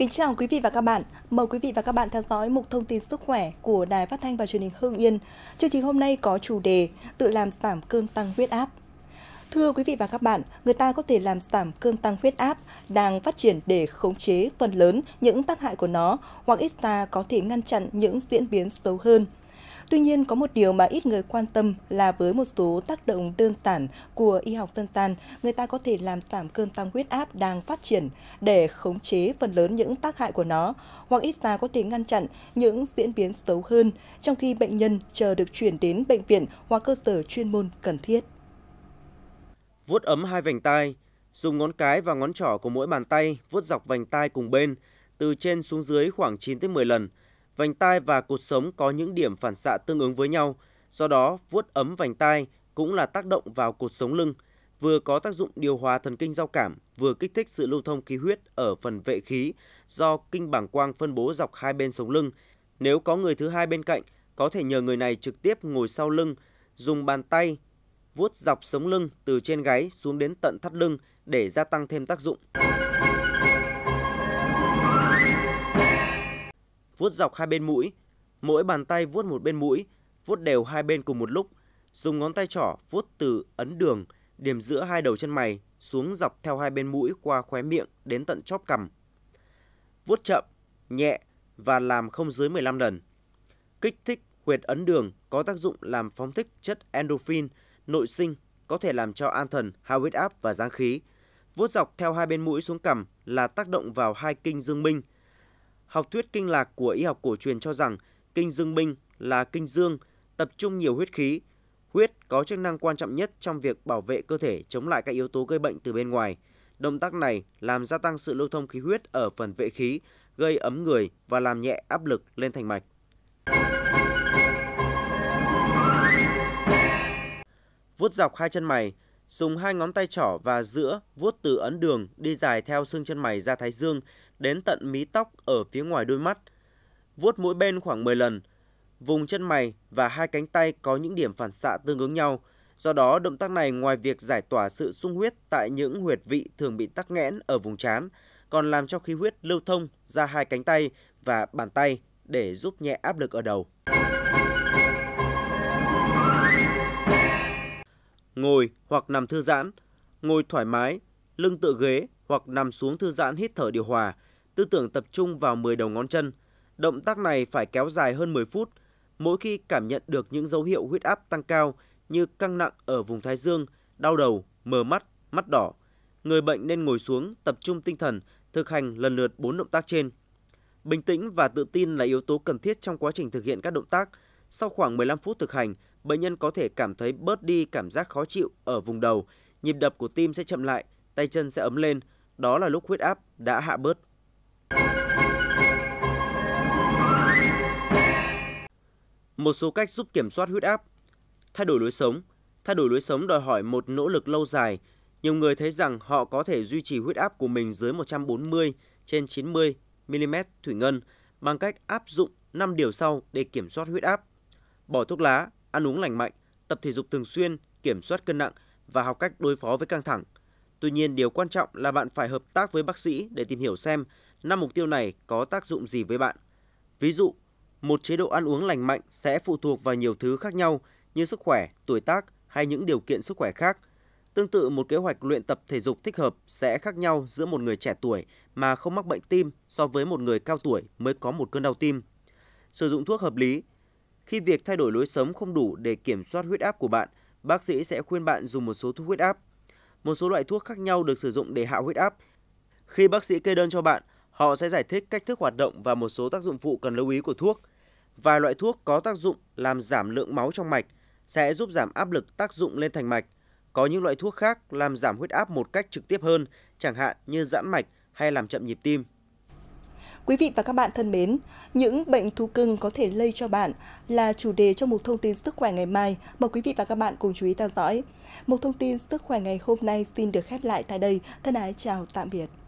Kính chào quý vị và các bạn. Mời quý vị và các bạn theo dõi mục thông tin sức khỏe của Đài Phát thanh và Truyền hình Hưng Yên. Chương trình hôm nay có chủ đề tự làm giảm cơn tăng huyết áp. Thưa quý vị và các bạn, người ta có thể làm giảm cơn tăng huyết áp đang phát triển để khống chế phần lớn những tác hại của nó hoặc ít ta có thể ngăn chặn những diễn biến xấu hơn – Tuy nhiên, có một điều mà ít người quan tâm là với một số tác động đơn giản của y học dân gian, người ta có thể làm giảm cơn tăng huyết áp đang phát triển để khống chế phần lớn những tác hại của nó, hoặc ít ra có thể ngăn chặn những diễn biến xấu hơn trong khi bệnh nhân chờ được chuyển đến bệnh viện hoặc cơ sở chuyên môn cần thiết. Vuốt ấm hai vành tai, dùng ngón cái và ngón trỏ của mỗi bàn tay vuốt dọc vành tai cùng bên từ trên xuống dưới khoảng 9 tới 10 lần – Vành tai và cột sống có những điểm phản xạ tương ứng với nhau, do đó vuốt ấm vành tai cũng là tác động vào cột sống lưng, vừa có tác dụng điều hòa thần kinh giao cảm, vừa kích thích sự lưu thông khí huyết ở phần vệ khí do kinh bảng quang phân bố dọc hai bên sống lưng. Nếu có người thứ hai bên cạnh, có thể nhờ người này trực tiếp ngồi sau lưng, dùng bàn tay vuốt dọc sống lưng từ trên gáy xuống đến tận thắt lưng để gia tăng thêm tác dụng. vuốt dọc hai bên mũi, mỗi bàn tay vuốt một bên mũi, vuốt đều hai bên cùng một lúc, dùng ngón tay trỏ vuốt từ ấn đường điểm giữa hai đầu chân mày xuống dọc theo hai bên mũi qua khóe miệng đến tận chóp cằm. Vuốt chậm, nhẹ và làm không dưới 15 lần. Kích thích huyệt ấn đường có tác dụng làm phóng thích chất endorphin nội sinh có thể làm cho an thần, hạ huyết áp và giáng khí. Vuốt dọc theo hai bên mũi xuống cằm là tác động vào hai kinh dương minh – Học thuyết kinh lạc của y học cổ truyền cho rằng kinh dương binh là kinh dương tập trung nhiều huyết khí. Huyết có chức năng quan trọng nhất trong việc bảo vệ cơ thể chống lại các yếu tố gây bệnh từ bên ngoài. Động tác này làm gia tăng sự lưu thông khí huyết ở phần vệ khí, gây ấm người và làm nhẹ áp lực lên thành mạch. Vuốt dọc hai chân mày dùng hai ngón tay trỏ và giữa vuốt từ ấn đường đi dài theo xương chân mày ra thái dương đến tận mí tóc ở phía ngoài đôi mắt. Vuốt mỗi bên khoảng 10 lần. Vùng chân mày và hai cánh tay có những điểm phản xạ tương ứng nhau. Do đó, động tác này ngoài việc giải tỏa sự sung huyết tại những huyệt vị thường bị tắc nghẽn ở vùng trán, còn làm cho khí huyết lưu thông ra hai cánh tay và bàn tay để giúp nhẹ áp lực ở đầu. ngồi hoặc nằm thư giãn, ngồi thoải mái, lưng tựa ghế hoặc nằm xuống thư giãn hít thở điều hòa, tư tưởng tập trung vào 10 đầu ngón chân. Động tác này phải kéo dài hơn 10 phút. Mỗi khi cảm nhận được những dấu hiệu huyết áp tăng cao như căng nặng ở vùng thái dương, đau đầu, mờ mắt, mắt đỏ, người bệnh nên ngồi xuống, tập trung tinh thần, thực hành lần lượt 4 động tác trên. Bình tĩnh và tự tin là yếu tố cần thiết trong quá trình thực hiện các động tác. Sau khoảng 15 phút thực hành, bệnh nhân có thể cảm thấy bớt đi cảm giác khó chịu ở vùng đầu, nhịp đập của tim sẽ chậm lại, tay chân sẽ ấm lên, đó là lúc huyết áp đã hạ bớt. Một số cách giúp kiểm soát huyết áp. Thay đổi lối sống. Thay đổi lối sống đòi hỏi một nỗ lực lâu dài. Nhiều người thấy rằng họ có thể duy trì huyết áp của mình dưới 140 trên 90 mm thủy ngân bằng cách áp dụng 5 điều sau để kiểm soát huyết áp. Bỏ thuốc lá, ăn uống lành mạnh, tập thể dục thường xuyên, kiểm soát cân nặng và học cách đối phó với căng thẳng. Tuy nhiên, điều quan trọng là bạn phải hợp tác với bác sĩ để tìm hiểu xem năm mục tiêu này có tác dụng gì với bạn. Ví dụ, một chế độ ăn uống lành mạnh sẽ phụ thuộc vào nhiều thứ khác nhau như sức khỏe, tuổi tác hay những điều kiện sức khỏe khác. Tương tự, một kế hoạch luyện tập thể dục thích hợp sẽ khác nhau giữa một người trẻ tuổi mà không mắc bệnh tim so với một người cao tuổi mới có một cơn đau tim. Sử dụng thuốc hợp lý khi việc thay đổi lối sống không đủ để kiểm soát huyết áp của bạn, bác sĩ sẽ khuyên bạn dùng một số thuốc huyết áp. Một số loại thuốc khác nhau được sử dụng để hạ huyết áp. Khi bác sĩ kê đơn cho bạn, họ sẽ giải thích cách thức hoạt động và một số tác dụng phụ cần lưu ý của thuốc. Vài loại thuốc có tác dụng làm giảm lượng máu trong mạch, sẽ giúp giảm áp lực tác dụng lên thành mạch. Có những loại thuốc khác làm giảm huyết áp một cách trực tiếp hơn, chẳng hạn như giãn mạch hay làm chậm nhịp tim. Quý vị và các bạn thân mến, những bệnh thú cưng có thể lây cho bạn là chủ đề cho một thông tin sức khỏe ngày mai. Mời quý vị và các bạn cùng chú ý theo dõi. Một thông tin sức khỏe ngày hôm nay xin được khép lại tại đây. Thân ái chào tạm biệt.